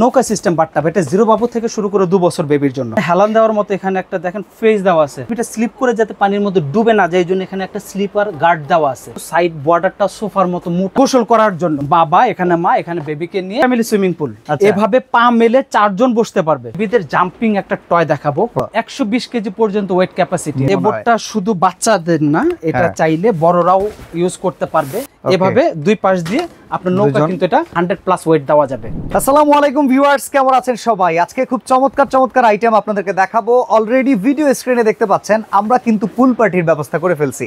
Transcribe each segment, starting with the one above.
নৌকা সিস্টেম বাট্টা এটা জিরো বাবু থেকে শুরু করে দু বছর বেবির জন্য হেলান দেওয়ার মতো এখানে একটা দেখেন ফেস দেওয়া আছে এটা স্লিপ করে যাতে পানির মধ্যে ডুবে না যায় এই জন্য এখানে একটা স্লিপার গার্ড দেওয়া আছে সাইড বর্ডারটা সোফার মতো মুখ কৌশল করার জন্য বাবা এখানে মা এখানে বেবিকে নিয়ে ফ্যামিলি সুইমিং পুল এভাবে পা মেলে চারজন বসতে পারবে বেবিদের জাম্পিং একটা টয় দেখাবো একশো বিশ কেজি পর্যন্ত ওয়েট ক্যাপাসিটি এ বোর্ডটা শুধু বাচ্চাদের না এটা হ্যাঁ। চাইলে বড়রাও ইউজ করতে পারবে এভাবে দুই পাশ দিয়ে আপনার নৌকা কিন্তু এটা 100 প্লাস ওয়েট দেওয়া যাবে আসসালামু আলাইকুম ভিউয়ার্স কেমন আছেন সবাই আজকে খুব চমৎকার চমৎকার আইটেম আপনাদেরকে দেখাবো অলরেডি ভিডিও স্ক্রিনে দেখতে পাচ্ছেন আমরা কিন্তু পুল পার্টির ব্যবস্থা করে ফেলছি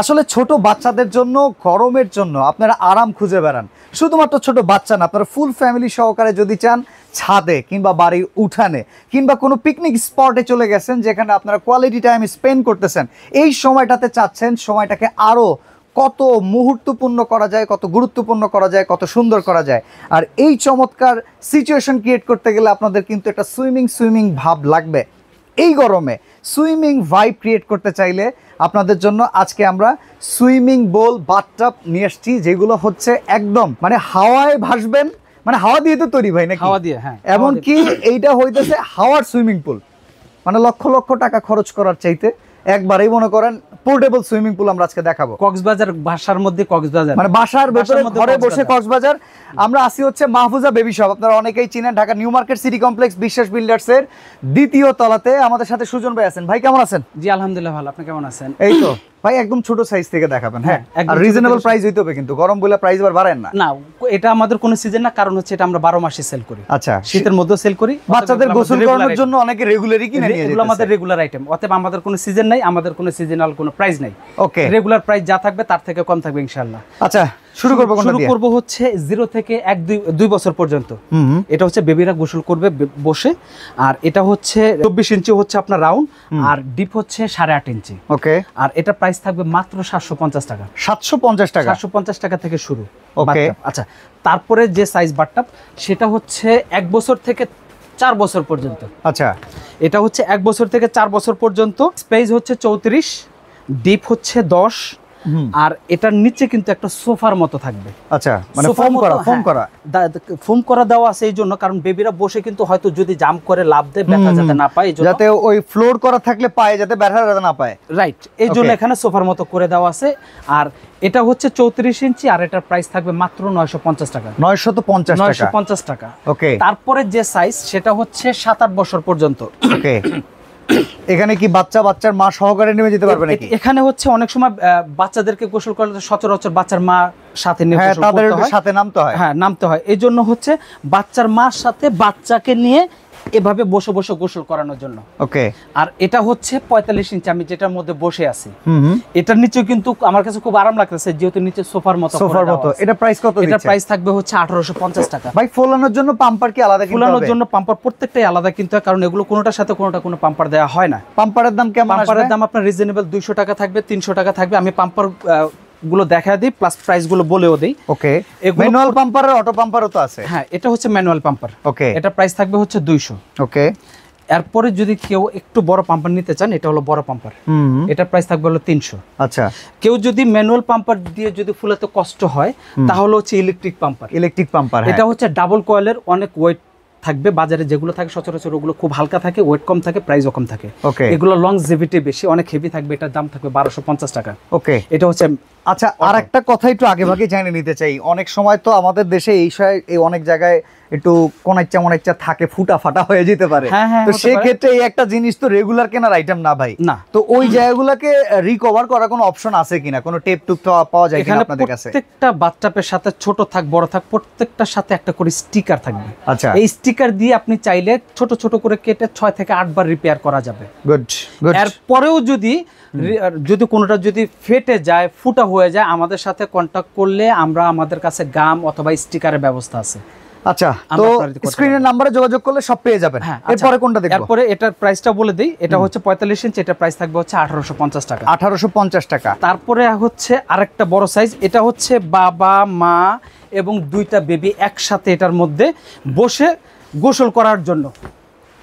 আসলে ছোট বাচ্চাদের জন্য গরমের জন্য আপনারা আরাম খুঁজে বেড়ান শুধুমাত্র ছোট বাচ্চা না আপনারা ফুল ফ্যামিলি সহকারে যদি চান ছাদে কিংবা বাড়ির উঠানে কিংবা কোনো পিকনিক স্পটে চলে গেছেন যেখানে আপনারা কোয়ালিটি টাইম স্পেন্ড করতেছেন এই সময়টাতে চাচ্ছেন সময়টাকে আরও কত মুহূর্তপূর্ণ করা যায় কত গুরুত্বপূর্ণ করা যায় কত সুন্দর করা যায় আর এই চমৎকার সিচুয়েশন ক্রিয়েট করতে গেলে আপনাদের কিন্তু একটা সুইমিং সুইমিং ভাব লাগবে এই গরমে সুইমিং ভাইব ক্রিয়েট করতে চাইলে আপনাদের জন্য আজকে আমরা সুইমিং বোল বাথটাপ নিয়ে এসছি যেগুলো হচ্ছে একদম মানে হাওয়ায় ভাসবেন মানে হাওয়া দিয়ে তো তৈরি ভাই নাকি হাওয়া দিয়ে হ্যাঁ এমনকি এইটা হইতেছে হাওয়ার সুইমিং পুল মানে লক্ষ লক্ষ টাকা খরচ করার চাইতে একবারই মনে করেন পোর্টেবল সুইমিং পুল আমরা আজকে দেখাবো কক্সবাজার বাসার মধ্যে কক্সবাজার মানে বাসার ভেতরে ঘরে বসে কক্সবাজার আমরা আসি হচ্ছে মাহফুজা বেবি শপ আপনারা অনেকেই চিনেন Dhaka new market city complex Biswas builders এর দ্বিতীয় তলাতে আমাদের সাথে সুজন ভাই আছেন ভাই কেমন আছেন জি আলহামদুলিল্লাহ ভালো আপনি কেমন আছেন এই তো ভাই একদম ছোট সাইজ থেকে দেখাবেন হ্যাঁ, হ্যাঁ রিজনেবল প্রাইস হইতে হবে কিন্তু গরম প্রাইস আবার বাড়েন না না এটা আমাদের কোনো সিজন না কারণ হচ্ছে এটা আমরা মাসে সেল করি আচ্ছা শীতের মধ্যে সেল করি বাচ্চাদের গোসল করানোর জন্য অনেকে রেগুলারই কিনে নিয়ে আমাদের রেগুলার আইটেম অতএব আমাদের কোনো সিজন নাই আমাদের কোনো সিজনাল কোনো প্রাইস নাই ওকে রেগুলার প্রাইস যা থাকবে তার থেকে কম থাকবে ইনশাআল্লাহ আচ্ছা শুরু শুরু হচ্ছে থেকে বছর পর্যন্ত এটা হচ্ছে বেবিরা গোসল করবে বসে আর এটা হচ্ছে চব্বিশ ইঞ্চি হচ্ছে আপনার রাউন্ড আর ডিপ হচ্ছে আট ইঞ্চি ওকে আর এটা প্রাইস থাকবে মাত্র সাতশো পঞ্চাশ টাকা সাতশো পঞ্চাশ টাকা সাতশো পঞ্চাশ টাকা থেকে শুরু ওকে আচ্ছা তারপরে যে সাইজ বাটটাপ সেটা হচ্ছে এক বছর থেকে চার বছর পর্যন্ত আচ্ছা এটা হচ্ছে এক বছর থেকে চার বছর পর্যন্ত স্পেস হচ্ছে চৌত্রিশ ডিপ হচ্ছে দশ আর এটার নিচে কিন্তু একটা সোফার মতো থাকবে আচ্ছা মানে হ্যাঁ। ফোম করা ফোম করা দেওয়া আছে এই জন্য কারণ বেবিরা বসে কিন্তু হয়তো যদি জাম্প করে লাভ দেয় ব্যথা যাতে না পায় যাতে ওই ফ্লোর করা থাকলে পায়ে যাতে ব্যথা যাতে না পায় রাইট এই জন্য এখানে সোফার মতো করে দেওয়া আছে আর এটা হচ্ছে চৌত্রিশ ইঞ্চি আর এটার প্রাইস থাকবে মাত্র নয়শো পঞ্চাশ টাকা নয়শো তো পঞ্চাশ নয়শো পঞ্চাশ টাকা ওকে তারপরে যে সাইজ সেটা হচ্ছে সাত আট বছর পর্যন্ত ওকে এখানে কি বাচ্চা বাচ্চার মা সহকারে নেমে যেতে পারবে নাকি এখানে হচ্ছে অনেক সময় বাচ্চাদেরকে গোসল করলে সচরাচর বাচ্চার মা সাথে নিয়ে হ্যাঁ, তাদের সাথে নামতে হয় হ্যাঁ নামতে হয় এই জন্য হচ্ছে বাচ্চার মার সাথে বাচ্চাকে নিয়ে এভাবে বসে বসে গোসল করানোর জন্য ওকে আর এটা হচ্ছে পঁয়তাল্লিশ ইঞ্চি আমি যেটার মধ্যে বসে আছি এটার নিচে কিন্তু আমার কাছে খুব আরাম লাগতেছে যেহেতু নিচে সোফার মতো সোফার মতো এটা প্রাইস কত এটা প্রাইস থাকবে হচ্ছে আঠারোশো পঞ্চাশ টাকা ভাই ফোলানোর জন্য পাম্পার কি আলাদা ফোলানোর জন্য পাম্পার প্রত্যেকটাই আলাদা কিন্তু কারণ এগুলো কোনোটার সাথে কোনোটা কোনো পাম্পার দেওয়া হয় না পাম্পারের দাম কেমন পাম্পারের দাম আপনার রিজনেবল দুইশো টাকা থাকবে তিনশো টাকা থাকবে আমি পাম্পার গুলো দেখা দিই প্লাস প্রাইস গুলো বলেও দিই ওকে ম্যানুয়াল পাম্পার আর অটো পাম্পারও তো আছে হ্যাঁ এটা হচ্ছে ম্যানুয়াল পাম্পার ওকে এটা প্রাইস থাকবে হচ্ছে 200 ওকে এরপরে যদি কেউ একটু বড় পাম্পার নিতে চান এটা হলো বড় পাম্পার এটা প্রাইস থাকবে হলো 300 আচ্ছা কেউ যদি ম্যানুয়াল পাম্পার দিয়ে যদি ফুলাতে কষ্ট হয় তাহলে হচ্ছে ইলেকট্রিক পাম্পার ইলেকট্রিক পাম্পার এটা হচ্ছে ডাবল কয়েলের অনেক ওয়েট থাকবে বাজারে যেগুলো থাকে সচরাচর ওগুলো খুব হালকা থাকে ওয়েট কম থাকে প্রাইসও কম থাকে এগুলো লং জেভিটি বেশি অনেক হেভি থাকবে এটার দাম থাকবে বারোশো পঞ্চাশ টাকা ওকে এটা হচ্ছে আচ্ছা আর একটা কথা একটু আগে ভাগে জানিয়ে নিতে চাই অনেক সময় তো আমাদের দেশে এই এই অনেক জায়গায় একটু কোন ইচ্ছা মন ইচ্ছা থাকে ফুটা ফাটা হয়ে যেতে পারে হ্যাঁ, হ্যাঁ, তো সেই ক্ষেত্রে এই একটা জিনিস তো রেগুলার কেনার আইটেম না ভাই না তো ওই জায়গাগুলোকে রিকভার করার কোনো অপশন আছে কিনা কোনো টেপ টুপ পাওয়া যায় কিনা আপনাদের কাছে প্রত্যেকটা বাথটাপের সাথে ছোট থাক বড় থাক প্রত্যেকটার সাথে একটা করে স্টিকার থাকবে আচ্ছা এই স্টিকার দিয়ে আপনি চাইলে ছোট ছোট করে কেটে 6 থেকে 8 বার রিপেয়ার করা যাবে গুড গুড এরপরেও যদি যদি কোনোটা যদি ফেটে যায় ফুটা হয়ে যায় আমাদের সাথে কন্ট্যাক্ট করলে আমরা আমাদের কাছে গাম অথবা স্টিকারের ব্যবস্থা আছে আচ্ছা, হ্যাঁ, আচ্ছা, তারপরে হচ্ছে আরেকটা বড় সাইজ এটা হচ্ছে বাবা মা এবং দুইটা বেবি একসাথে এটার মধ্যে বসে গোসল করার জন্য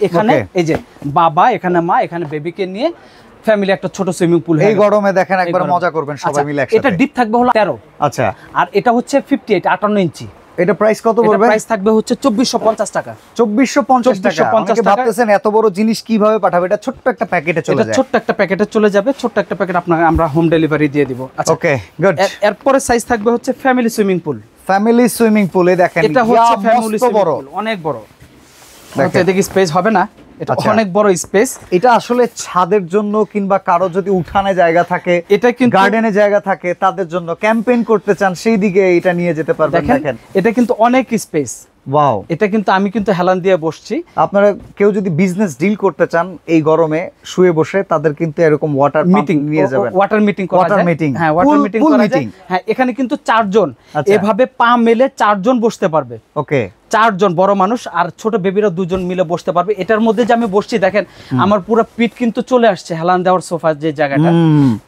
এখানে এই যে বাবা এখানে মা এখানে বেবিকে নিয়ে ফ্যামিলি একটা ছোট সুইমিং পুল এই গরমে দেখেন একবার মজা করবেন সবাই আচ্ছা, মিলে একসাথে এটা ডিপ থাকবে হলো 13 আচ্ছা আর এটা হচ্ছে 58 58 ইঞ্চি এটা প্রাইস কত পড়বে প্রাইস থাকবে হচ্ছে 2450 টাকা 2450 টাকা 2450 অনেকে ভাবতেছেন এত বড় জিনিস কিভাবে পাঠাবে এটা ছোট একটা প্যাকেটে চলে যাবে এটা ছোট একটা প্যাকেটে চলে যাবে ছোট একটা প্যাকেট আপনাকে আমরা হোম ডেলিভারি দিয়ে দিব আচ্ছা ওকে গুড এরপরে সাইজ থাকবে হচ্ছে family swimming pool family swimming পুলে দেখেন এটা হচ্ছে ফ্যামিলি সুইমিং পুল অনেক বড় দেখতে দেখি স্পেস হবে না এটা আচ্ছা। অনেক বড় স্পেস এটা আসলে ছাদের জন্য কিংবা কারো যদি উঠানে জায়গা থাকে এটা কিন্তু গার্ডেনে জায়গা থাকে তাদের জন্য ক্যাম্পেইন করতে চান সেই দিকে এটা নিয়ে যেতে পারবেন দেখেন এটা কিন্তু অনেক স্পেস ওয়াও এটা কিন্তু আমি কিন্তু হেলান দিয়ে বসছি আপনারা কেউ যদি বিজনেস ডিল করতে চান এই গরমে শুয়ে বসে তাদের কিন্তু এরকম ওয়াটার মিটিং নিয়ে যাবেন ওয়াটার মিটিং ওয়াটার মিটিং হ্যাঁ ওয়াটার মিটিং করা যায় হ্যাঁ এখানে কিন্তু চারজন আচ্ছা। এভাবে পা মেলে চারজন বসতে পারবে ওকে চারজন বড় মানুষ আর ছোট বেবিরা দুজন মিলে বসতে পারবে এটার মধ্যে যে আমি বসছি দেখেন আমার পুরো পিঠ কিন্তু চলে আসছে হেলান দেওয়ার সোফার যে জায়গাটা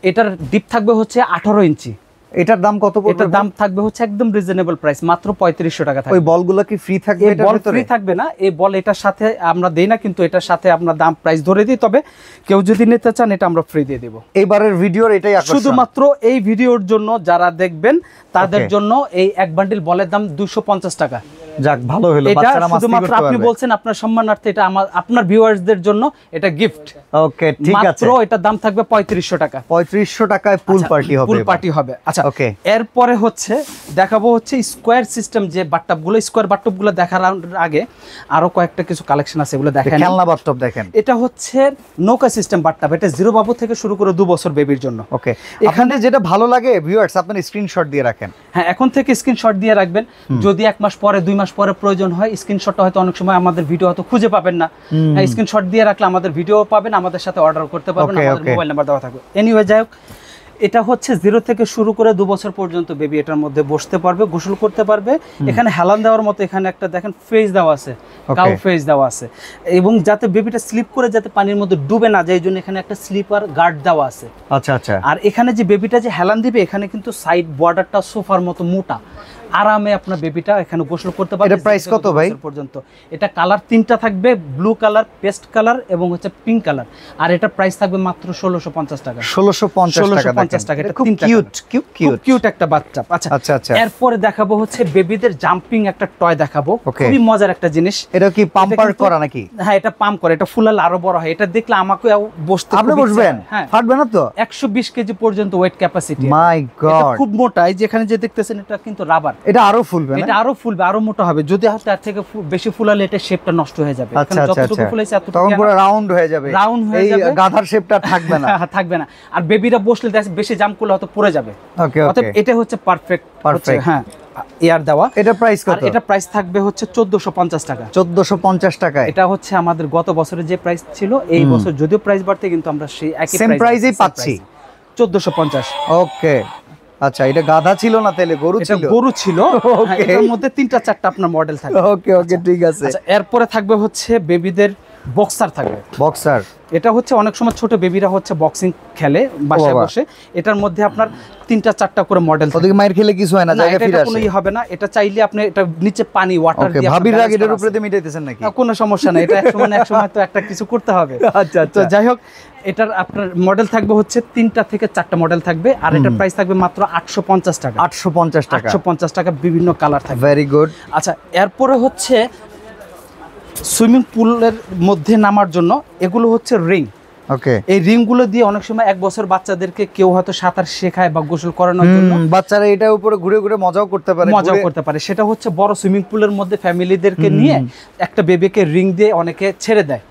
এটার ডিপ থাকবে হচ্ছে আঠারো ইঞ্চি এটার দাম কত পড়বে এটার দাম থাকবে হচ্ছে একদম রিজনেবল প্রাইস মাত্র 3500 টাকা থাকবে ওই বলগুলো কি ফ্রি থাকবে এটার বল ফ্রি থাকবে না এই বল এটার সাথে আমরা দেই না কিন্তু এটার সাথে আমরা দাম প্রাইস ধরে দিই তবে কেউ যদি নিতে চান এটা আমরা ফ্রি দিয়ে দেব এবারের ভিডিওর এটাই আকর্ষণ শুধুমাত্র এই ভিডিওর জন্য যারা দেখবেন তাদের জন্য এই এক বান্ডিল বলের দাম 250 টাকা যাক ভালো হলো বাচ্চারা মাস্তি এটা শুধুমাত্র আপনি বলছেন আপনার সম্মানার্থে এটা আমার আপনার ভিউয়ার্সদের জন্য এটা গিফট ওকে ঠিক আছে মাত্র এটার দাম থাকবে 3500 টাকা 3500 টাকায় পুল আচ্ছা, পার্টি হবে পুল পার্টি হবে আচ্ছা ওকে এরপরে হচ্ছে দেখাবো হচ্ছে স্কোয়ার সিস্টেম যে বাটটপগুলো স্কোয়ার বাটটপগুলো দেখার আগে আরো কয়েকটা কিছু কালেকশন আছে এগুলো দেখেন খেলনা বাটটপ দেখেন এটা হচ্ছে নৌকা সিস্টেম বাটটপ এটা জিরো বাবু থেকে শুরু করে 2 বছর বেবির জন্য ওকে এখানে যেটা ভালো লাগে ভিউয়ার্স আপনারা স্ক্রিনশট দিয়ে রাখেন হ্যাঁ এখন থেকে স্ক্রিনশট দিয়ে রাখবেন যদি এক মাস পরে দুই মাস মাস পরে প্রয়োজন হয় স্ক্রিনশটটা হয়তো অনেক সময় আমাদের ভিডিও হয়তো খুঁজে পাবেন না স্ক্রিনশট হ্যাঁ, দিয়ে রাখলে আমাদের ভিডিও পাবেন আমাদের সাথে অর্ডার করতে পারবেন আমাদের মোবাইল নাম্বার দেওয়া থাকবে এনিওয়ে যাই হোক এটা হচ্ছে জিরো থেকে শুরু করে দু বছর পর্যন্ত বেবি এটার মধ্যে বসতে পারবে গোসল করতে পারবে এখানে হেলান দেওয়ার মতো এখানে একটা দেখেন ফেজ দেওয়া আছে কাউ ফেজ দেওয়া আছে এবং যাতে বেবিটা স্লিপ করে যাতে পানির মধ্যে ডুবে না যায় এই জন্য এখানে একটা স্লিপার গার্ড দেওয়া আছে আচ্ছা আচ্ছা আর এখানে যে বেবিটা যে হেলান দিবে এখানে কিন্তু সাইড বর্ডারটা সোফার মতো মোটা আরামে আপনার বেবিটা এখানে গোসল করতে পারবে এটা প্রাইস কত ভাই পর্যন্ত এটা কালার তিনটা থাকবে ব্লু কালার পেস্ট কালার এবং হচ্ছে পিঙ্ক কালার আর এটা প্রাইস থাকবে মাত্র ষোলোশো পঞ্চাশ টাকা ষোলোশো পঞ্চাশ টাকা এটা খুব কিউট কিউট কিউট কিউট একটা বাচ্চা আচ্ছা আচ্ছা আচ্ছা এরপরে দেখাবো হচ্ছে বেবিদের জাম্পিং একটা টয় দেখাবো খুবই মজার একটা জিনিস এটা কি পাম্পার করা নাকি হ্যাঁ এটা পাম্প করে এটা ফুলাল আরো বড় হয় এটা দেখলে আমাকে বসতে আপনি বসবেন হ্যাঁ ফাটবে না তো বিশ কেজি পর্যন্ত ওয়েট ক্যাপাসিটি মাই গড খুব মোটা এই যেখানে যে দেখতেছেন এটা কিন্তু রাবার এটা আরো ফুলবে এটা আরো ফুলবে আরো মোটা হবে যদি তার থেকে বেশি ফুলালে এটা শেপটা নষ্ট হয়ে যাবে আচ্ছা আচ্ছা, আচ্ছা। তখন পুরো রাউন্ড হয়ে যাবে রাউন্ড হয়ে যাবে গাধার শেপটা থাকবে না থাকবে না আর বেবিটা বসলে বেশি জাম করলে হয়তো পড়ে যাবে ওকে অতএব এটা হচ্ছে পারফেক্ট পারফেক্ট হ্যাঁ এয়ার দেওয়া এটা প্রাইস কত এটা প্রাইস থাকবে হচ্ছে 1450 টাকা 1450 টাকা এটা হচ্ছে আমাদের গত বছরের যে প্রাইস ছিল এই বছর যদিও প্রাইস বাড়তে কিন্তু আমরা সেই একই প্রাইসেই পাচ্ছি 1450 ওকে আচ্ছা এটা গাধা ছিল না তাহলে গরু ছিল গরু ছিল এর মধ্যে তিনটা চারটা আপনার মডেল থাকে ওকে ওকে ঠিক আছে আচ্ছা, এরপরে থাকবে হচ্ছে বেবিদের বক্সার থাকবে বক্সার এটা হচ্ছে অনেক সময় ছোট বেবিরা হচ্ছে বক্সিং খেলে বাসায় বসে এটার মধ্যে আপনার তিনটা চারটা করে মডেল ওদিকে মাইর খেলে কিছু হয় না জায়গা ফিরে আসে হবে না এটা চাইলে আপনি এটা নিচে পানি ওয়াটার দিয়ে ভাবির রাগ এর উপরে দিয়ে মিটাইতেছেন নাকি কোনো সমস্যা না এটা একসময় একসময় তো একটা কিছু করতে হবে আচ্ছা, আচ্ছা তো যাই হোক এটার আপনার মডেল থাকবে হচ্ছে তিনটা থেকে চারটা মডেল থাকবে আর এটার প্রাইস থাকবে মাত্র আটশো পঞ্চাশ টাকা আটশো পঞ্চাশ টাকা আটশো পঞ্চাশ টাকা বিভিন্ন কালার থাকবে ভেরি গুড আচ্ছা এরপরে হচ্ছে সুইমিং পুলের মধ্যে নামার জন্য এগুলো হচ্ছে রিং ওকে এই রিংগুলো দিয়ে অনেক সময় এক বছর বাচ্চাদেরকে কেউ হয়তো সাঁতার শেখায় বা গোসল করানোর জন্য বাচ্চারা এটার উপরে ঘুরে ঘুরে মজাও করতে পারে মজাও করতে পারে সেটা হচ্ছে বড় সুইমিং পুলের মধ্যে ফ্যামিলিদেরকে নিয়ে একটা বেবিকে রিং দিয়ে অনেকে ছেড়ে দেয়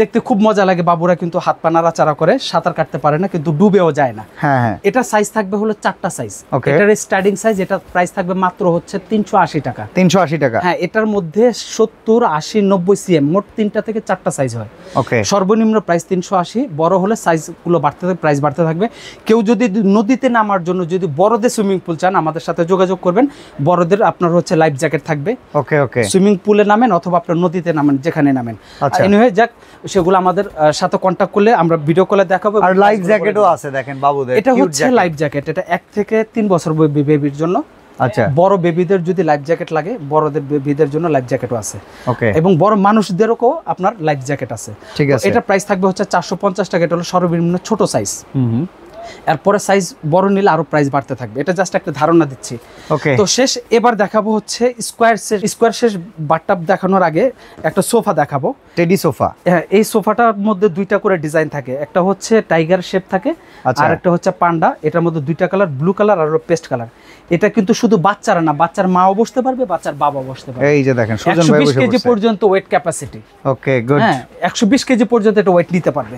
দেখতে খুব মজা লাগে বাবুরা কিন্তু হাত পা নাড়াচাড়া করে সাঁতার কাটতে পারে না কিন্তু ডুবেও যায় না হ্যাঁ, হ্যাঁ। এটা সাইজ থাকবে হলো চারটা সাইজ এটার স্টার্টিং সাইজ এটা প্রাইস থাকবে মাত্র হচ্ছে তিনশো আশি টাকা তিনশো আশি টাকা হ্যাঁ এটার মধ্যে সত্তর আশি নব্বই সিএম মোট তিনটা থেকে চারটা সাইজ হয় ওকে সর্বনিম্ন প্রাইস তিনশো আশি বড় হলে সাইজ গুলো বাড়তে থাকবে প্রাইস বাড়তে থাকবে কেউ যদি নদীতে নামার জন্য যদি বড়দের সুইমিং পুল চান আমাদের সাথে যোগাযোগ করবেন বড়দের আপনার হচ্ছে লাইফ জ্যাকেট থাকবে ওকে ওকে সুইমিং পুলে নামেন অথবা আপনার নদীতে নামেন যেখানে নামেন আচ্ছা যাক সেগুলো আমাদের সাথে কন্ট্যাক্ট করলে আমরা ভিডিও কলে দেখাবো আর লাইফ জ্যাকেটও আছে দেখেন বাবুদের এটা হচ্ছে লাইফ জ্যাকেট এটা এক থেকে তিন বছর বেবির জন্য আচ্ছা বড় বেবিদের যদি লাইফ জ্যাকেট লাগে বড়দের বেবিদের জন্য লাইফ জ্যাকেটও আছে ওকে এবং বড় মানুষদেরও আপনার লাইফ জ্যাকেট আছে ঠিক আছে এটা প্রাইস থাকবে হচ্ছে চারশো পঞ্চাশ টাকা এটা হলো সর্বনিম্ন ছোট সাইজ হুম এরপরে সাইজ বড় নিলে আরো প্রাইস বাড়তে থাকবে এটা জাস্ট একটা ধারণা দিচ্ছি ওকে তো শেষ এবার দেখাবো হচ্ছে স্কোয়ার শেষ স্কোয়ার শেষ বাটাপ দেখানোর আগে একটা সোফা দেখাবো টেডি সোফা হ্যাঁ এই সোফাটার মধ্যে দুইটা করে ডিজাইন থাকে একটা হচ্ছে টাইগার শেপ থাকে আচ্ছা। আর একটা হচ্ছে পান্ডা এটার মধ্যে দুইটা কালার ব্লু কালার আর পেস্ট কালার এটা কিন্তু শুধু বাচ্চারা না বাচ্চার মাও বসতে পারবে বাচ্চার বাবা বসতে পারবে এই যে দেখেন সুজন ভাই বসে কেজি পর্যন্ত ওয়েট ক্যাপাসিটি ওকে গুড হ্যাঁ 120 কেজি পর্যন্ত এটা ওয়েট নিতে পারবে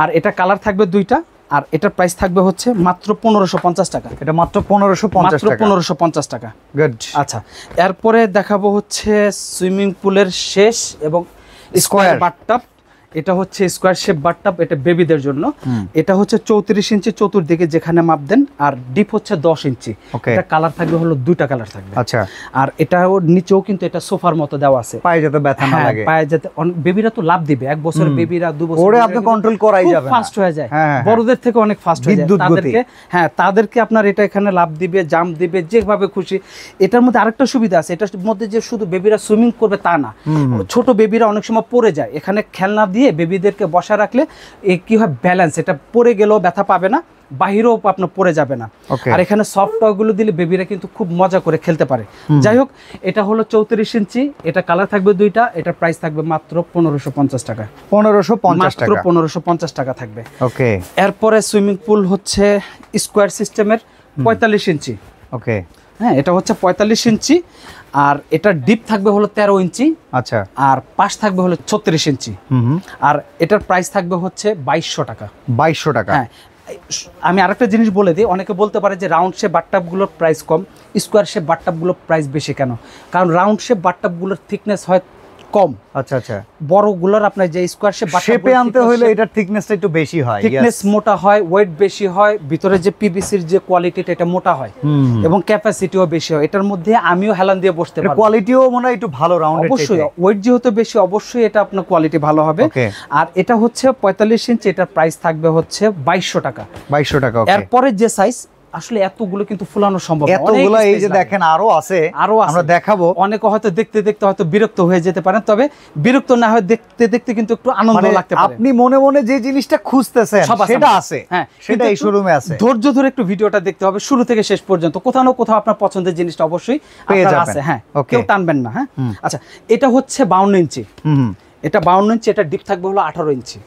আর এটা কালার থাকবে দুইটা আর এটার প্রাইস থাকবে হচ্ছে মাত্র পনেরোশো পঞ্চাশ টাকা এটা মাত্র পনেরোশো পঞ্চাশ মাত্র পনেরোশো পঞ্চাশ টাকা গুড আচ্ছা এরপরে দেখাবো হচ্ছে সুইমিং পুলের শেষ এবং স্কোয়ার বাটটাপ এটা হচ্ছে স্কোয়ার শেপ বাটটাপ এটা বেবিদের জন্য এটা হচ্ছে চৌত্রিশ ইঞ্চি চতুর্দিকে যেখানে মাপ দেন আর ডিপ হচ্ছে দশ ইঞ্চি এটা কালার থাকবে হলো দুইটা কালার থাকবে আচ্ছা আর এটাও নিচেও কিন্তু এটা সোফার মতো দেওয়া আছে পায়ে যেতে ব্যথা না হ্যাঁ, লাগে পায়ে যেতে বেবিরা তো লাভ দিবে এক বছর বেবিরা দু বছর ওরে আপনি কন্ট্রোল করাই যাবে ফাস্ট হয়ে যায় হ্যাঁ, হ্যাঁ, বড়দের থেকে অনেক ফাস্ট হয়ে যায় তাদেরকে হ্যাঁ তাদেরকে আপনার এটা এখানে লাভ দিবে জাম দিবে যেভাবে খুশি এটার মধ্যে আরেকটা সুবিধা আছে এটার মধ্যে যে শুধু বেবিরা সুইমিং করবে তা না ছোট বেবিরা অনেক সময় পড়ে যায় এখানে খেলনা দিয়ে দিয়ে বেবিদেরকে বসা রাখলে এ কী হয় ব্যালেন্স এটা পরে গেলেও ব্যথা পাবে না বাহিরেও আপনার পরে যাবে না আর এখানে সফট টয়গুলো দিলে বেবিরা কিন্তু খুব মজা করে খেলতে পারে যাই হোক এটা হলো চৌত্রিশ ইঞ্চি এটা কালার থাকবে দুইটা এটার প্রাইস থাকবে মাত্র পনেরোশো পঞ্চাশ টাকা পনেরোশো মাত্র পনেরোশো পঞ্চাশ টাকা থাকবে ওকে এরপরে সুইমিং পুল হচ্ছে স্কোয়ার সিস্টেমের পঁয়তাল্লিশ ইঞ্চি ওকে হ্যাঁ এটা হচ্ছে পঁয়তাল্লিশ ইঞ্চি আর এটা ডিপ থাকবে হলো তেরো ইঞ্চি আচ্ছা আর পাশ থাকবে হলো ছত্রিশ ইঞ্চি আর এটার প্রাইস থাকবে হচ্ছে বাইশশো টাকা বাইশশো টাকা হ্যাঁ আমি আরেকটা জিনিস বলে দিই অনেকে বলতে পারে যে রাউন্ড শেপ বাটটাপগুলোর প্রাইস কম স্কোয়ার শেপ বাটটাপগুলোর প্রাইস বেশি কেন কারণ রাউন্ড শেপ বাটটাপগুলোর থিকনেস হয় কম আচ্ছা আচ্ছা বড়গুলোর আপনার যে স্কোয়ার শেপ শেপে আনতে হলে এটার থিকনেসটা একটু বেশি হয় থিকনেস মোটা হয় ওয়েট বেশি হয় ভিতরে যে পিভিসির যে কোয়ালিটিটা এটা মোটা হয় এবং ক্যাপাসিটিও বেশি হয় এটার মধ্যে আমিও হেলান দিয়ে বসতে পারি কোয়ালিটিও মনে হয় একটু ভালো রাউন্ড অবশ্যই ওয়েট যেহেতু বেশি অবশ্যই এটা আপনার কোয়ালিটি ভালো হবে আর এটা হচ্ছে পঁয়তাল্লিশ ইঞ্চি এটার প্রাইস থাকবে হচ্ছে বাইশশো টাকা বাইশশো টাকা এরপরে যে সাইজ আসলে এতগুলো কিন্তু ফুলানো সম্ভব এতগুলো এই যে দেখেন আরো আছে আরো আমরা দেখাবো অনেকে হয়তো দেখতে দেখতে হয়তো বিরক্ত হয়ে যেতে পারেন তবে বিরক্ত না হয়ে দেখতে দেখতে কিন্তু একটু আনন্দ মানে লাগতে পারে আপনি মনে মনে যে জিনিসটা খুঁজতেছেন সেটা আছে হ্যাঁ সেটা এই শোরুমে আছে ধৈর্য ধরে একটু ভিডিওটা দেখতে হবে শুরু থেকে শেষ পর্যন্ত কোথাও না কোথাও আপনার পছন্দের জিনিসটা অবশ্যই আপনার আছে হ্যাঁ কেউ টানবেন না হ্যাঁ আচ্ছা এটা হচ্ছে 52 ইঞ্চি হুম এটা 52 ইঞ্চি এটা ডিপ থাকবে হলো 18 ইঞ্চি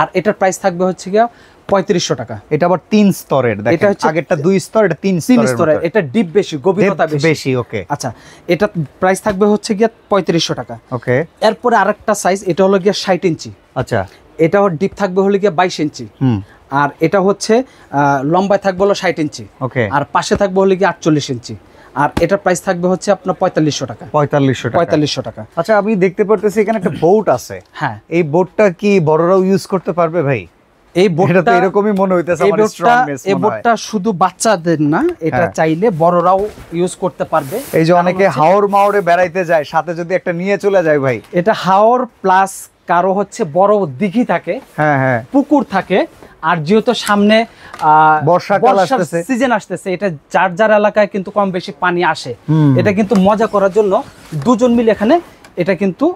আর এটার প্রাইস থাকবে হচ্ছে গিয়া পঁয়ত্রিশশো টাকা এটা আবার তিন স্তরের এটা হচ্ছে আগেরটা দুই স্তর এটা তিন তিন স্তরের এটা ডিপ বেশি গভীরতা বেশি ওকে আচ্ছা এটা প্রাইস থাকবে হচ্ছে গিয়া পঁয়ত্রিশশো টাকা ওকে এরপরে আরেকটা সাইজ এটা হলো গিয়া ষাট ইঞ্চি আচ্ছা এটা ডিপ থাকবে হলো গিয়া বাইশ ইঞ্চি আর এটা হচ্ছে লম্বায় থাকবে হলো ষাট ইঞ্চি ওকে আর পাশে থাকবে হলে গিয়ে আটচল্লিশ ইঞ্চি আর এটার প্রাইস থাকবে হচ্ছে আপনার পঁয়তাল্লিশশো টাকা পঁয়তাল্লিশশো পঁয়তাল্লিশশো টাকা আচ্ছা আমি দেখতে পারতেছি এখানে একটা বোট আছে হ্যাঁ এই বোটটা কি বড়রাও ইউজ করতে পারবে ভাই এই বোর্ডটা এরকমই মনে হইতেছে এই বোর্ডটা শুধু বাচ্চাদের না এটা হ্যাঁ। চাইলে বড়রাও ইউজ করতে পারবে এই যে অনেকে হাওর মাওরে বেড়াইতে যায় সাথে যদি একটা নিয়ে চলে যায় ভাই এটা হাওর প্লাস কারো হচ্ছে বড় দিঘি থাকে হ্যাঁ হ্যাঁ পুকুর থাকে আর যেহেতু সামনে বর্ষাকাল আসতেছে সিজন আসতেছে এটা যার যার এলাকায় কিন্তু কম বেশি পানি আসে এটা কিন্তু মজা করার জন্য দুজন মিলে এখানে এটা কিন্তু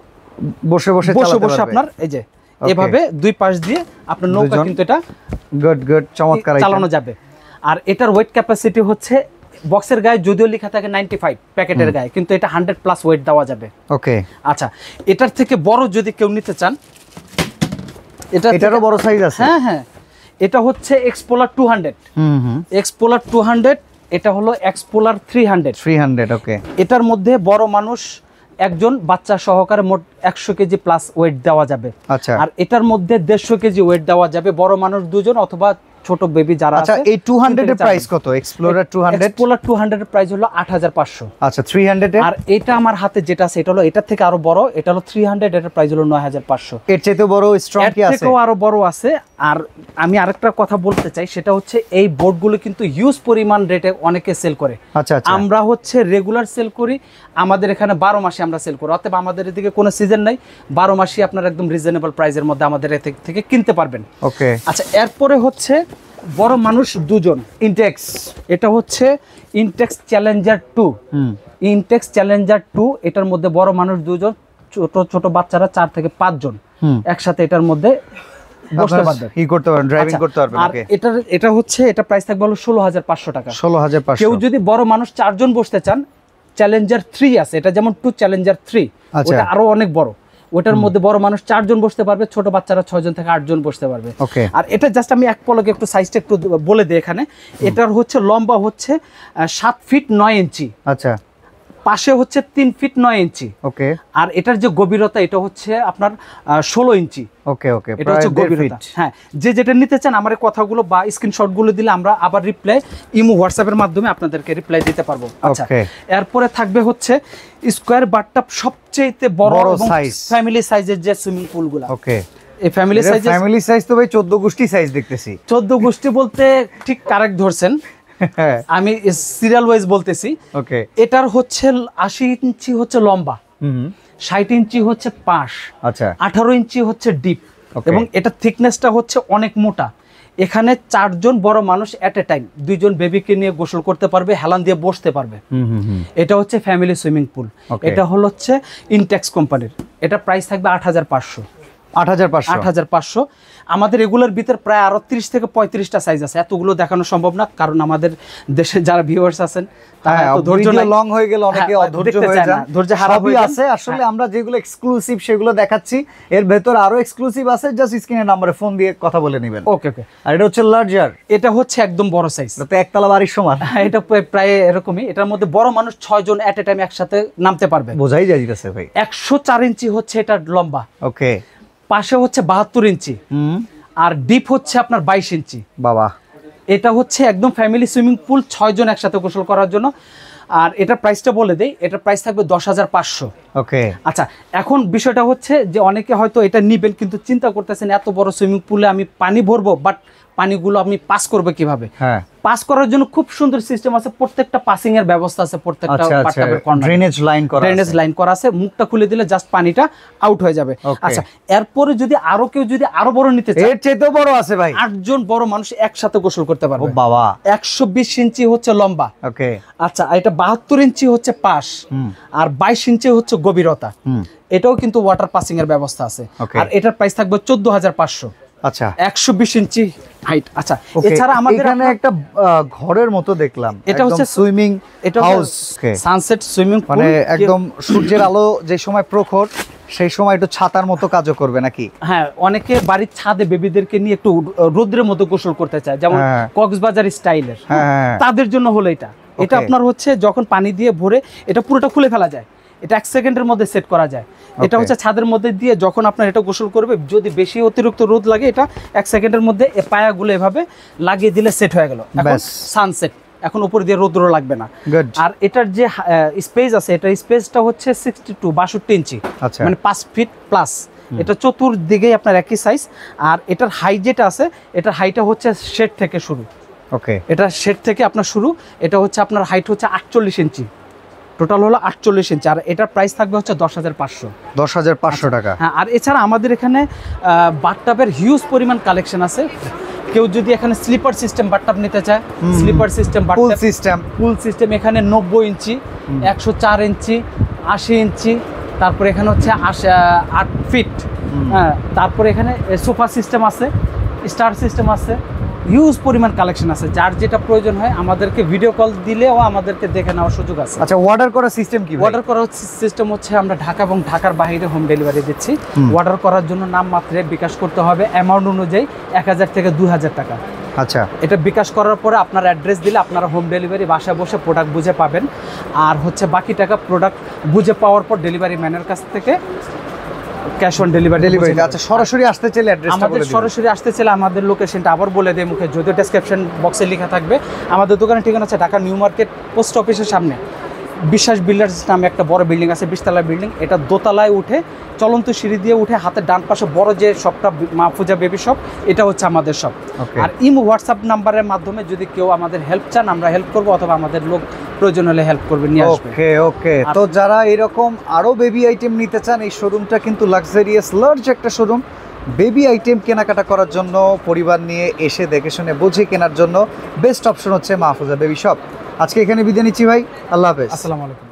বসে বসে বসে বসে আপনার এই যে এভাবে দুই পাশ দিয়ে আপনার নৌকা কিন্তু এটা গড গড চমৎকার চালানো যাবে আর এটার ওয়েট ক্যাপাসিটি হচ্ছে বক্সের গায়ে যদিও লেখা থাকে নাইনটি ফাইভ প্যাকেটের গায়ে কিন্তু এটা হান্ড্রেড প্লাস ওয়েট দেওয়া যাবে ওকে আচ্ছা এটার থেকে বড় যদি কেউ নিতে চান এটা এটারও বড় সাইজ আছে হ্যাঁ হ্যাঁ এটা হচ্ছে explorer two hundred explorer two hundred এটা হলো explorer three hundred three hundred okay এটার মধ্যে বড় মানুষ একজন বাচ্চা সহকারে মোট একশো কেজি প্লাস ওয়েট দেওয়া যাবে আচ্ছা আর এটার মধ্যে দেড়শো কেজি ওয়েট দেওয়া যাবে বড় মানুষ দুজন অথবা ছোট বেবি যারা আচ্ছা, আছে এই 200 এর প্রাইস কত এক্সপ্লোরার 200 এক্সপ্লোরার 200 এর প্রাইস হলো 8500 আচ্ছা 300 এর আর এটা আমার হাতে যেটা আছে এটা হলো এটা থেকে আরো বড় এটা হলো 300 এর প্রাইস হলো 9500 এর চাইতে বড় স্ট্রং কি আছে এর থেকেও আরো বড় আছে আর আমি আরেকটা কথা বলতে চাই সেটা হচ্ছে এই বোর্ডগুলো কিন্তু ইউজ পরিমাণ রেটে অনেকে সেল করে আচ্ছা আচ্ছা আমরা হচ্ছে রেগুলার সেল করি আমাদের এখানে 12 মাসে আমরা সেল করি অতএব আমাদের এদিকে কোনো সিজন নাই 12 মাসে আপনারা একদম রিজনেবল প্রাইজের মধ্যে আমাদের থেকে কিনতে পারবেন ওকে আচ্ছা এরপরে হচ্ছে বড় মানুষ দুজন ইনটেক্স এটা হচ্ছে Intex challenger two Intex challenger two এটার মধ্যে বড় মানুষ দুজন ছোট ছোট বাচ্চারা চার থেকে পাঁচজন একসাথে এটার মধ্যে আচ্ছা, এটা হচ্ছে এটা প্রাইস থাকবে টাকা কেউ যদি মানুষ চারজন বসতে চান চ্যালেঞ্জার আছে এটা যেমন টু চ্যালেঞ্জার আরো অনেক বড় ওটার মধ্যে বড় মানুষ চারজন বসতে পারবে ছোট বাচ্চারা ছয়জন থেকে আটজন বসতে পারবে আর এটা জাস্ট আমি এক পলকে একটু সাইজটা একটু বলে দিই এখানে এটার হচ্ছে লম্বা হচ্ছে সাত ফিট নয় ইঞ্চি আচ্ছা পাশে হচ্ছে তিন ফিট নয় ইঞ্চি ওকে আর এটার যে গভীরতা এটা হচ্ছে আপনার ষোলো ইঞ্চি ওকে ওকে এটা হচ্ছে গভীরতা হ্যাঁ যে যেটা নিতে চান আমার কথাগুলো বা স্ক্রিনশটগুলো দিলে আমরা আবার রিপ্লাই ইমো হোয়াটসঅ্যাপের মাধ্যমে আপনাদেরকে রিপ্লাই দিতে পারবো আচ্ছা এরপরে থাকবে হচ্ছে স্কোয়ার বারটা সবচেয়ে বড় সাইজ ফ্যামিলি সাইজের যে সুইমিং পুলগুলো okay family size family size তো ভাই 14 গোষ্ঠী সাইজ দেখতেছি 14 গোষ্ঠী বলতে ঠিক কারেক্ট ধরছেন হ্যাঁ। আমি সিরিয়াল ওয়াইজ বলতেছি ওকে এটার হচ্ছে আশি ইঞ্চি হচ্ছে লম্বা ষাট ইঞ্চি হচ্ছে পাশ আচ্ছা আঠারো ইঞ্চি হচ্ছে ডিপ এবং এটার থিকনেসটা হচ্ছে অনেক মোটা এখানে চারজন বড় মানুষ এট এ টাইম দুইজন বেবিকে নিয়ে গোসল করতে পারবে হেলান দিয়ে বসতে পারবে এটা হচ্ছে ফ্যামিলি সুইমিং পুল এটা হলো হচ্ছে ইনটেক্স কোম্পানির এটা প্রাইস থাকবে আট হাজার পাঁচশো আট হাজার পাঁচশো আট হাজার পাঁচশো আমাদের এগুলোর ভিতর প্রায় আরও তিরিশ থেকে পঁয়ত্রিশটা সাইজ আছে এতগুলো দেখানো সম্ভব না কারণ আমাদের দেশে যারা ভিউয়ার্স আছেন লং হ্যাঁ, হয়ে গেল অনেকে হ্যাঁ, হয়ে আছে আসলে হ্যাঁ। আমরা যেগুলো এক্সক্লুসিভ সেগুলো দেখাচ্ছি এর ভেতর এক্সক্লুসিভ আছে জাস্ট স্ক্রিনের ফোন দিয়ে কথা বলে নেবেন ওকে ওকে আর এটা হচ্ছে লার্জার এটা হচ্ছে একদম বড় সাইজ তো একতলা বাড়ির সমান এটা প্রায় এরকমই এটার মধ্যে বড় মানুষ ছয় জন এট এ টাইম একসাথে নামতে পারবে বোঝাই যাইতেছে ভাই একশো চার ইঞ্চি হচ্ছে এটা লম্বা ওকে পাশে হচ্ছে বাহাত্তর ইঞ্চি আর ডিপ হচ্ছে আপনার বাইশ ইঞ্চি বাবা এটা হচ্ছে একদম ফ্যামিলি সুইমিং পুল ছয়জন একসাথে গোসল করার জন্য আর এটার প্রাইসটা বলে দেই এটার প্রাইস থাকবে দশ হাজার পাঁচশো ওকে আচ্ছা এখন বিষয়টা হচ্ছে যে অনেকে হয়তো এটা নিবেন কিন্তু চিন্তা করতেছেন এত বড় সুইমিং পুলে আমি পানি ভরবো বাট পানিগুলো আমি পাস করবে কিভাবে হ্যাঁ পাস করার জন্য খুব সুন্দর সিস্টেম আছে প্রত্যেকটা পাসিং এর ব্যবস্থা আছে প্রত্যেকটা ড্রেনেজ আচ্ছা, লাইন আচ্ছা। করা ড্রেনেজ লাইন করা আছে মুখটা খুলে দিলে জাস্ট পানিটা আউট হয়ে যাবে আচ্ছা এরপরে যদি আরো কেউ যদি আরো বড় নিতে চায় এর চেয়ে বড় আছে ভাই আটজন বড় মানুষ একসাথে গোসল করতে পারবে ও বাবা 120 ইঞ্চি হচ্ছে লম্বা ওকে আচ্ছা এটা 72 ইঞ্চি হচ্ছে পাশ আর 22 ইঞ্চি হচ্ছে গভীরতা এটাও কিন্তু ওয়াটার পাসিং এর ব্যবস্থা আছে আর এটার প্রাইস থাকবে চোদ্দ হাজার পাঁচশো আচ্ছা। ইঞ্চি আচ্ছা, মতো মানে সময় প্রখর সেই সময় একটু ছাতার মতো কাজও করবে নাকি হ্যাঁ অনেকে বাড়ির ছাদে বেবিদেরকে নিয়ে একটু রোদ্রের মতো গোসল করতে চায় যেমন হ্যাঁ। কক্সবাজার স্টাইলের হ্যাঁ, হ্যাঁ। তাদের জন্য হলো এটা এটা আপনার হচ্ছে যখন পানি দিয়ে ভরে এটা পুরোটা খুলে ফেলা যায় এটা এক সেকেন্ডের মধ্যে সেট করা যায় এটা হচ্ছে ছাদের মধ্যে দিয়ে যখন আপনার এটা গোসল করবে যদি বেশি অতিরিক্ত রোদ লাগে এটা এক সেকেন্ডের মধ্যে পায়াগুলো এভাবে লাগিয়ে দিলে সেট হয়ে গেল সানসেট এখন উপর দিয়ে রৌদ্র লাগবে না আর এটার যে স্পেস আছে এটার স্পেসটা হচ্ছে সিক্সটি টু বাষট্টি ইঞ্চি আচ্ছা। মানে পাঁচ ফিট প্লাস এটা চতুর্দিকেই আপনার একই সাইজ আর এটার হাই যেটা আছে এটার হাইটা হচ্ছে শেড থেকে শুরু ওকে এটা শেড থেকে আপনার শুরু এটা হচ্ছে আপনার হাইট হচ্ছে আটচল্লিশ ইঞ্চি টোটাল হলো আটচল্লিশ ইঞ্চি আর এটার প্রাইস থাকবে হচ্ছে দশ হাজার পাঁচশো দশ হাজার পাঁচশো আচ্ছা। টাকা হ্যাঁ আর এছাড়া আমাদের এখানে বাটটাপের হিউজ পরিমাণ কালেকশন আছে কেউ যদি এখানে স্লিপার সিস্টেম বাটটাপ নিতে চায় slipper system pool system pool system এখানে নব্বই ইঞ্চি একশো চার ইঞ্চি আশি ইঞ্চি তারপরে এখানে হচ্ছে আট ফিট হ্যাঁ তারপরে এখানে সোফা সিস্টেম আছে স্টার সিস্টেম আছে ইউজ পরিমাণ কালেকশন আছে যার যেটা প্রয়োজন হয় আমাদেরকে ভিডিও কল দিলেও আমাদেরকে দেখে নেওয়ার সুযোগ আছে আচ্ছা অর্ডার করার সিস্টেম কি অর্ডার করার সিস্টেম হচ্ছে আমরা ঢাকা এবং ঢাকার বাইরে হোম ডেলিভারি দিচ্ছি অর্ডার করার জন্য নাম মাত্রে বিকাশ করতে হবে অ্যামাউন্ট অনুযায়ী এক হাজার থেকে দু হাজার টাকা আচ্ছা এটা বিকাশ করার পরে আপনার অ্যাড্রেস দিলে আপনারা হোম ডেলিভারি বাসায় বসে প্রোডাক্ট বুঝে পাবেন আর হচ্ছে বাকি টাকা প্রোডাক্ট বুঝে পাওয়ার পর ডেলিভারি ম্যানের কাছ থেকে ক্যাশ অন ডেলিভারি ডেলিভারি আচ্ছা সরাসরি আসতে চাইলে অ্যাড্রেসটা বলে দিন সরাসরি আসতে চাইলে আমাদের লোকেশনটা আবার বলে দেই মুখে যদিও ডেসক্রিপশন বক্সে লেখা থাকবে আমাদের দোকানের ঠিকানা হচ্ছে ঢাকা নিউ মার্কেট পোস্ট অফিসের সামনে বিশ্বাস বিল্ডার্স নামে একটা বড় বিল্ডিং আছে বিশতলা বিল্ডিং এটা দোতলায় উঠে চলন্ত সিঁড়ি দিয়ে উঠে হাতে ডান পাশে বড় যে শপটা মাহফুজা বেবি শপ এটা হচ্ছে আমাদের শপ আর ইম হোয়াটসঅ্যাপ নাম্বারের মাধ্যমে যদি কেউ আমাদের হেল্প চান আমরা হেল্প করব অথবা আমাদের লোক প্রয়োজন হলে হেল্প করবে নিয়ে ওকে ওকে তো যারা এরকম আরও বেবি আইটেম নিতে চান এই শোরুমটা কিন্তু লাক্সারিয়াস লার্জ একটা শোরুম বেবি আইটেম কেনাকাটা করার জন্য পরিবার নিয়ে এসে দেখে শুনে বুঝে কেনার জন্য বেস্ট অপশন হচ্ছে মাহফুজা বেবি শপ আজকে এখানে বিদায় নিচ্ছি ভাই আল্লাহ হাফেজ আসসালামু আলাইকুম